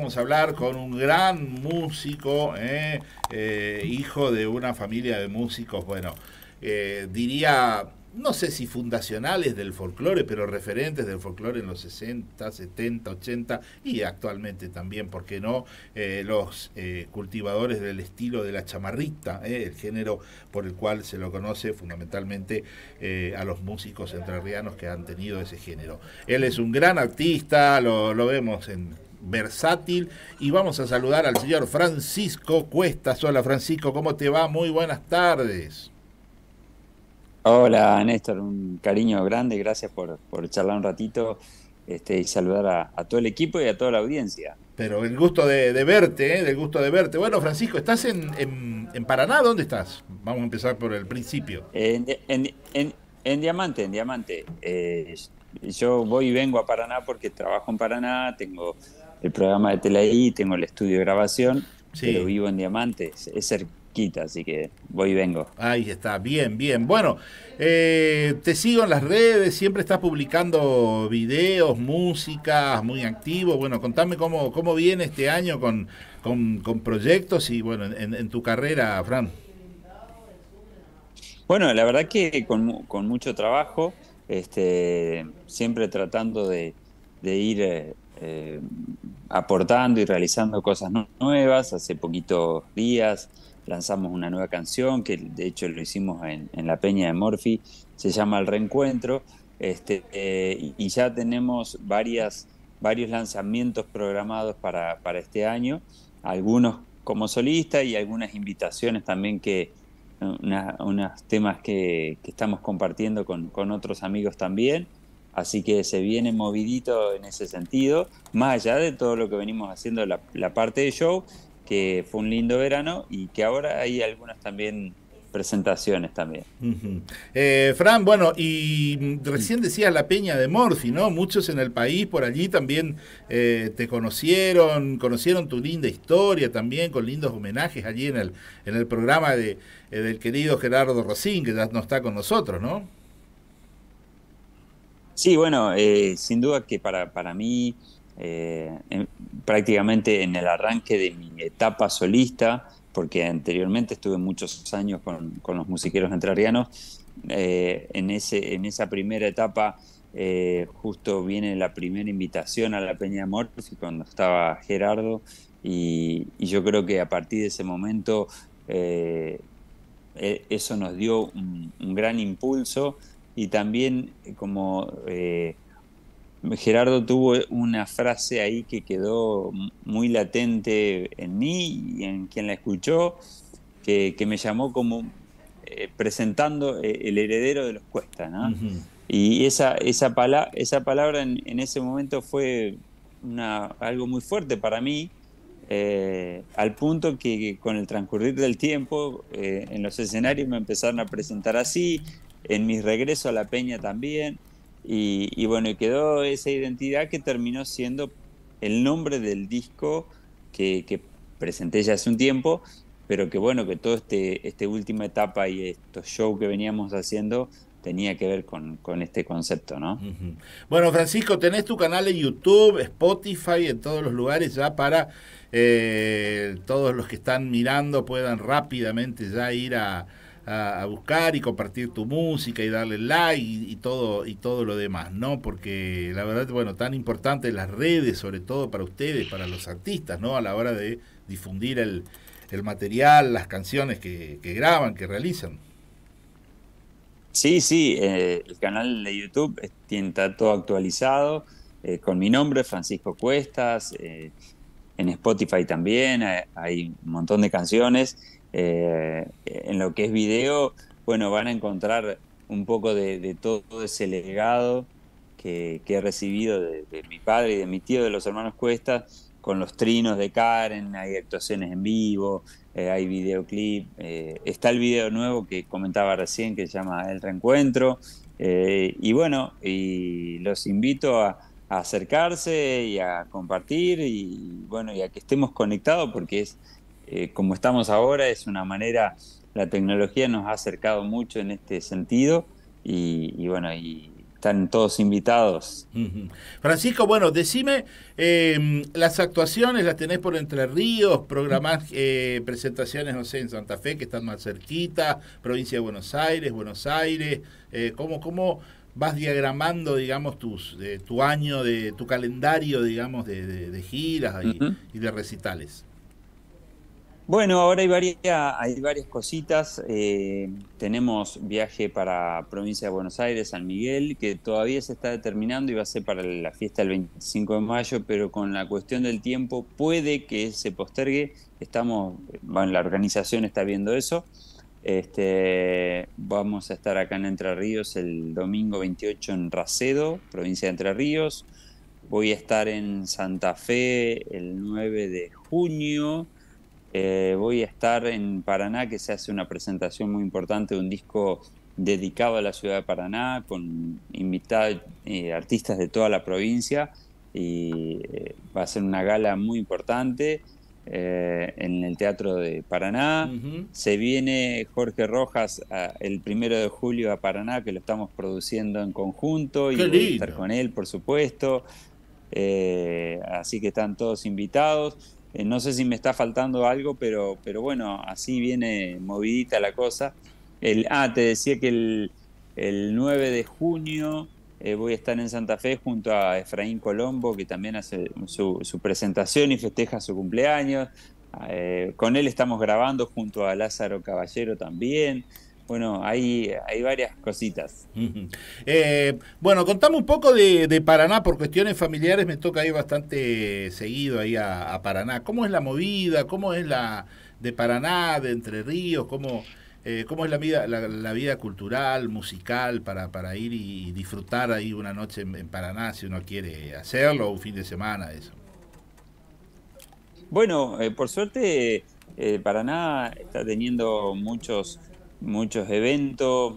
Vamos a hablar con un gran músico, ¿eh? Eh, hijo de una familia de músicos, bueno, eh, diría, no sé si fundacionales del folclore, pero referentes del folclore en los 60, 70, 80 y actualmente también, ¿por qué no? los cultivadores del estilo de la chamarrita, el género por el cual se lo conoce fundamentalmente a los músicos entrerrianos que han tenido ese género. Él es un gran artista, lo vemos en versátil. Y vamos a saludar al señor Francisco Cuesta, Hola Francisco, ¿cómo te va? Muy buenas tardes. Hola Néstor, un cariño grande, gracias por, charlar un ratito este, y saludar a, todo el equipo y a toda la audiencia. Pero el gusto de, verte, ¿eh? el gusto de verte. Bueno, Francisco, ¿estás en, en, Paraná? ¿Dónde estás? Vamos a empezar por el principio. En, en Diamante, en Diamante. Eh, yo voy y vengo a Paraná porque trabajo en Paraná, tengo el programa de Telaí, tengo el estudio de grabación, sí. pero vivo en Diamantes, es cerquita, así que voy y vengo. Ahí está, bien, bien. Bueno, eh, te sigo en las redes, siempre estás publicando videos, música, muy activo. Bueno, contame cómo, cómo viene este año con, proyectos y bueno, en, tu carrera, Fran. Bueno, la verdad que con, con mucho trabajo, este, siempre tratando de, de ir eh, eh, aportando y realizando cosas nuevas. Hace poquitos días lanzamos una nueva canción que de hecho lo hicimos en, la Peña de Morphy, se llama El Reencuentro. Este, eh, y ya tenemos varios lanzamientos programados para, este año, algunos como solista y algunas invitaciones también que, unos temas que, estamos compartiendo con, otros amigos también. Así que se viene movidito en ese sentido, más allá de todo lo que venimos haciendo la, parte de show, que fue un lindo verano y que ahora hay algunas también presentaciones también. Eh, Fran, bueno, y recién decías la peña de Morphy, ¿no? Muchos en el país por allí también eh, te conocieron, conocieron tu linda historia también, con lindos homenajes allí en el, en el programa de, eh, del querido Gerardo Rocín, que ya no está con nosotros, ¿no? Sí, bueno, eh, sin duda que para, para mí, eh, prácticamente en el arranque de mi etapa solista, porque anteriormente estuve muchos años con, los musiqueros entrerrianos, eh, en, esa primera etapa justo viene la primera invitación a la Peña Mortis, cuando estaba Gerardo, y, yo creo que a partir de ese momento e, eso nos dio un gran impulso y también eh, como eh, Gerardo tuvo una frase ahí que quedó muy latente en mí y en quien la escuchó, que, me llamó como eh, presentando el heredero de los Cuesta, Y esa, esa, esa palabra en, ese momento fue una, algo muy fuerte para mí, al punto que, con el transcurrir del tiempo en los escenarios me empezaron a presentar así, en mi regreso a la peña también. Y, bueno, quedó esa identidad que terminó siendo el nombre del disco que, presenté ya hace un tiempo, pero que bueno, que toda este, este última etapa y estos shows que veníamos haciendo tenía que ver con, este concepto, ¿no? Bueno, Francisco, tenés tu canal en YouTube, Spotify, en todos los lugares ya para eh, todos los que están mirando puedan rápidamente ya ir a, a, buscar y compartir tu música y darle like y, todo, y todo lo demás, ¿no? Porque la verdad, bueno, tan importante las redes, sobre todo para ustedes, para los artistas, ¿no? A la hora de difundir el, material, las canciones que, graban, que realizan. Sí, sí, eh, el canal de YouTube está todo actualizado, eh, con mi nombre, Francisco Cuestas, eh, en Spotify también, hay un montón de canciones eh, en lo que es video, bueno, van a encontrar un poco de, todo ese legado que, he recibido de, mi padre y de mi tío, de los hermanos Cuesta, con los trinos de Karen, hay actuaciones en vivo, eh, hay videoclip, eh, está el video nuevo que comentaba recién que se llama El Reencuentro, y bueno, y los invito a, a acercarse y a compartir y bueno, y a que estemos conectados porque es, eh, como estamos ahora es una manera, la tecnología nos ha acercado mucho en este sentido y, bueno, y están todos invitados. Francisco, bueno, decime, em, las actuaciones las tenés por Entre Ríos, programás eh, presentaciones, no sé, en Santa Fe, que están más cerquita, provincia de Buenos Aires, Buenos Aires, eh, ¿cómo, cómo vas diagramando, digamos, tus, tu año, de tu calendario, digamos, de, giras y de recitales? Bueno, ahora hay varias, hay varias cositas. Eh, tenemos viaje para provincia de Buenos Aires, San Miguel, que todavía se está determinando y va a ser para la fiesta el 25 de mayo, pero con la cuestión del tiempo puede que se postergue. Estamos, bueno, la organización está viendo eso. Este, vamos a estar acá en Entre Ríos el domingo 28 en Racedo, provincia de Entre Ríos. Voy a estar en Santa Fe el 9 de junio eh, voy a estar en Paraná, que se hace una presentación muy importante de un disco dedicado a la ciudad de Paraná, con invitados y eh, artistas de toda la provincia, y eh, va a ser una gala muy importante en el Teatro de Paraná. Se viene Jorge Rojas el primero de julio a Paraná, que lo estamos produciendo en conjunto, y voy a estar con él, por supuesto. así que están todos invitados. Eh, no sé si me está faltando algo, pero, pero bueno, así viene movidita la cosa. El, ah, te decía que el, 9 de junio eh, voy a estar en Santa Fe junto a Efraín Colombo, que también hace su, presentación y festeja su cumpleaños. Ah, eh, con él estamos grabando junto a Lázaro Caballero también. Bueno, hay, varias cositas. Eh, bueno, contame un poco de, Paraná, por cuestiones familiares me toca ir bastante seguido ahí a, Paraná. ¿Cómo es la movida? ¿Cómo es la de Paraná, de Entre Ríos? ¿Cómo, eh, es la vida, la, vida cultural, musical, para, para ir y, disfrutar ahí una noche en, Paraná, si uno quiere hacerlo, un fin de semana, eso? Bueno, eh, por suerte Paraná está teniendo muchos muchos eventos.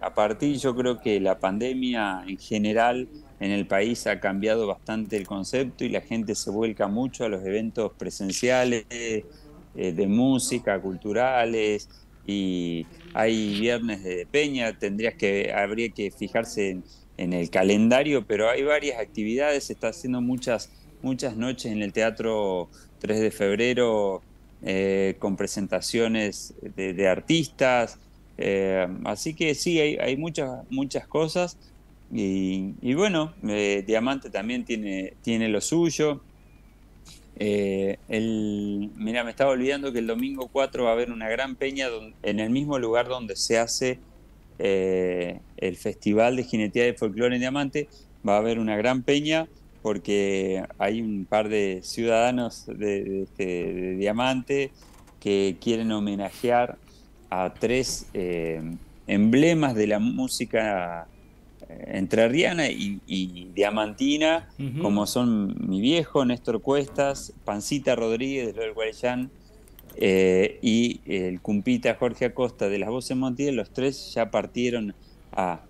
A partir, yo creo que la pandemia en general en el país ha cambiado bastante el concepto y la gente se vuelca mucho a los eventos presenciales, eh, de música, culturales, y hay viernes de peña, tendrías que, habría que fijarse en, el calendario, pero hay varias actividades, se está haciendo muchas, muchas noches en el teatro 3 de febrero eh, con presentaciones de, artistas. Eh, así que sí, hay, muchas, muchas cosas. Y, bueno, eh, Diamante también tiene, tiene lo suyo. mira, me estaba olvidando que el domingo 4 va a haber una gran peña en el mismo lugar donde se hace el Festival de ginetía de Folclore en Diamante. Va a haber una gran peña porque hay un par de ciudadanos de, este, Diamante que quieren homenajear a tres eh, emblemas de la música eh, entrerriana y, y diamantina, como son mi viejo, Néstor Cuestas, Pancita Rodríguez de Guarellán eh, y el cumpita Jorge Acosta de las Voces Montiel, los tres ya partieron a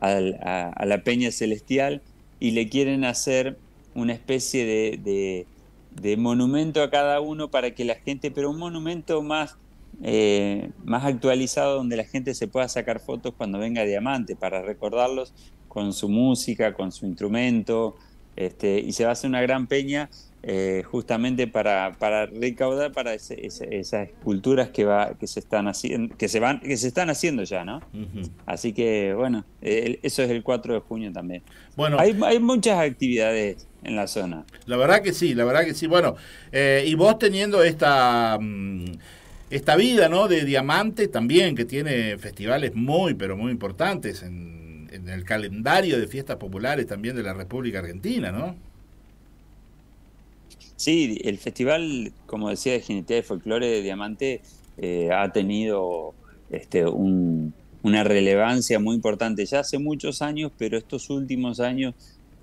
la Peña Celestial y le quieren hacer una especie de, monumento a cada uno para que la gente, pero un monumento más, eh, más actualizado donde la gente se pueda sacar fotos cuando venga Diamante, para recordarlos con su música, con su instrumento, este, y se va a hacer una gran peña eh, justamente para, recaudar para esas esculturas que va que se están haciendo que se van que se están haciendo ya no así que bueno eso es el 4 de junio también bueno hay, muchas actividades en la zona la verdad que sí la verdad que sí bueno eh, y vos teniendo esta mm, esta vida no de diamante también que tiene festivales muy pero muy importantes en en el calendario de fiestas populares también de la República Argentina, ¿no? Sí, el festival, como decía, de Genetía de Folclore de Diamante eh, ha tenido este, una relevancia muy importante ya hace muchos años, pero estos últimos años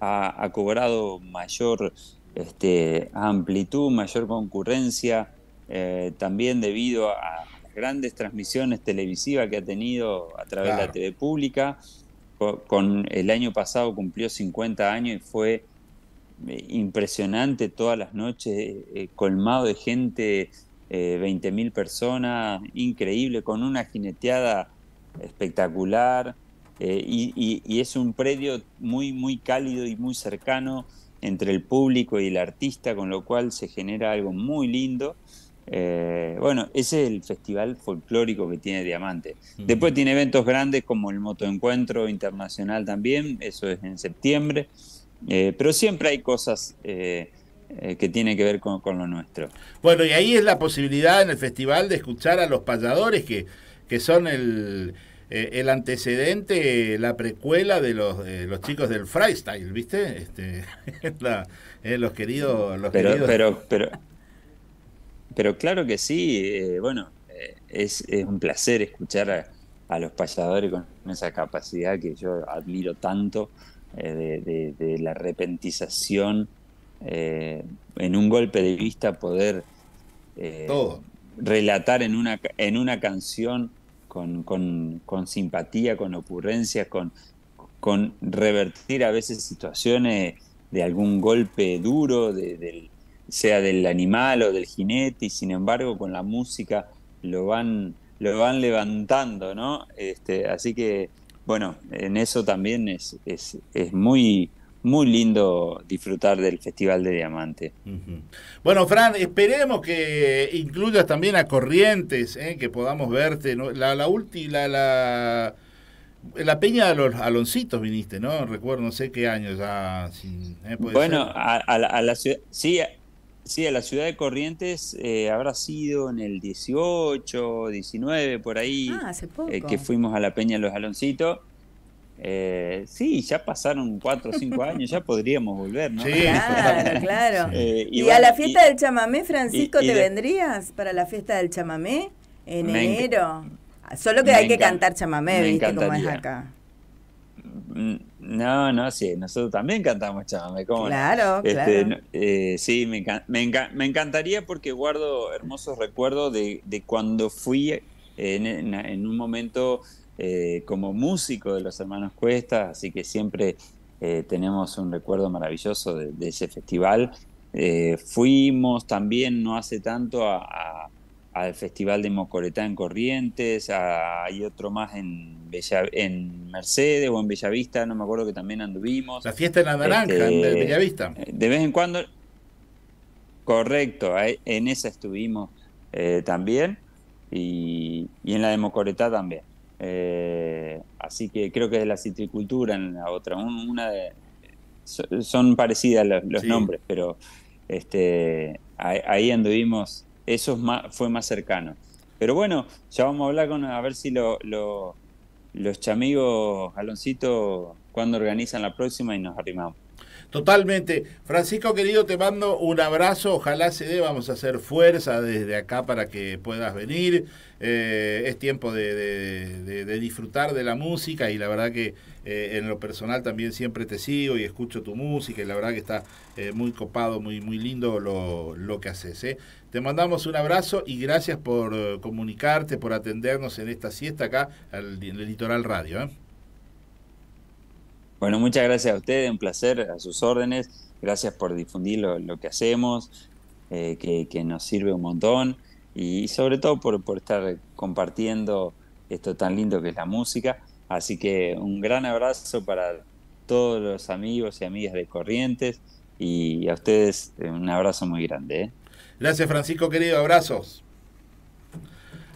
ha, cobrado mayor este, amplitud, mayor concurrencia, eh, también debido a, las grandes transmisiones televisivas que ha tenido a través de la TV pública con el año pasado cumplió 50 años y fue eh, impresionante todas las noches, eh, colmado de gente, 20.000 eh, personas, increíble, con una jineteada espectacular. y, y, es un predio muy, muy cálido y muy cercano entre el público y el artista, con lo cual se genera algo muy lindo. Eh, bueno, ese es el festival folclórico que tiene Diamante. Después tiene eventos grandes como el Motoencuentro Internacional también, eso es en septiembre. Eh, pero siempre hay cosas eh, que tienen que ver con, lo nuestro. Bueno, y ahí es la posibilidad en el festival de escuchar a los payadores que, que son el, antecedente, la precuela de los, los chicos del freestyle, ¿viste? Este, los queridos... Los pero, Pero, pero, pero claro que sí, eh, bueno, eh, es, un placer escuchar a, los payadores con esa capacidad que yo admiro tanto eh, de, la repentización, en un golpe de vista poder relatar en una, en una canción con, simpatía, con ocurrencias, con, con revertir a veces situaciones de algún golpe duro del sea del animal o del jinete, y sin embargo con la música lo van, lo van levantando, ¿no? Este, así que, bueno, en eso también es, es, es muy, muy lindo disfrutar del Festival de Diamante. Bueno, Fran, esperemos que incluyas también a Corrientes, ¿eh? que podamos verte. La, la, la, la, la, peña de los Aloncitos viniste, ¿no? Recuerdo, no sé qué año ya. ¿eh? bueno, a, a, la ciudad, sí, Sí, a la ciudad de Corrientes eh, habrá sido en el 18, 19, por ahí. Ah, eh, que fuimos a la Peña los Aloncitos. Eh, sí, ya pasaron 4 o 5 años, ya podríamos volver, ¿no? Claro, eh, y, a la fiesta del chamamé, Francisco, te vendrías para la fiesta del chamamé? En enero. Solo que hay que cantar chamamé, ¿viste? cómo es acá. Mm, no, no, sí, nosotros también cantamos chamamé, Claro, este, claro. Eh, sí, me, encantaría porque guardo hermosos recuerdos de, cuando fui eh, en, un momento eh, como músico de los hermanos Cuesta, así que siempre tenemos un recuerdo maravilloso de, ese festival. fuimos también no hace tanto a al Festival de Mocoretá en Corrientes, hay otro más en, en Mercedes o en Bellavista, no me acuerdo que también anduvimos. La fiesta en la naranja este, Bellavista. Eh, de vez en cuando, correcto, en esa estuvimos eh, también y, en la de Mocoretá también. Eh, así que creo que es de la citricultura en la otra, una son parecidas los, nombres, pero este, ahí anduvimos eso más, fue más cercano. Pero bueno, ya vamos a hablar con, a ver si los chamigos Aloncito, cuando organizan la próxima y nos arrimamos. Totalmente. Francisco, querido, te mando un abrazo. Ojalá se dé. Vamos a hacer fuerza desde acá para que puedas venir. Eh, es tiempo de, disfrutar de la música y la verdad que eh, en lo personal también siempre te sigo y escucho tu música y la verdad que está eh, muy copado, muy, muy lindo lo, lo que haces. Te mandamos un abrazo y gracias por eh, comunicarte, por atendernos en esta siesta acá en el Litoral Radio. ¿eh? Bueno, muchas gracias a ustedes, un placer, a sus órdenes. Gracias por difundir lo, que hacemos, eh, que, nos sirve un montón y sobre todo por, estar compartiendo esto tan lindo que es la música. Así que un gran abrazo para todos los amigos y amigas de Corrientes y a ustedes un abrazo muy grande. Gracias, Francisco, querido. Abrazos.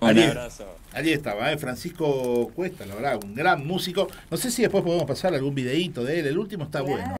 Un allí, abrazo. Allí estaba, ¿eh? Francisco Cuesta, la verdad, un gran músico. No sé si después podemos pasar algún videíto de él. El último está bueno.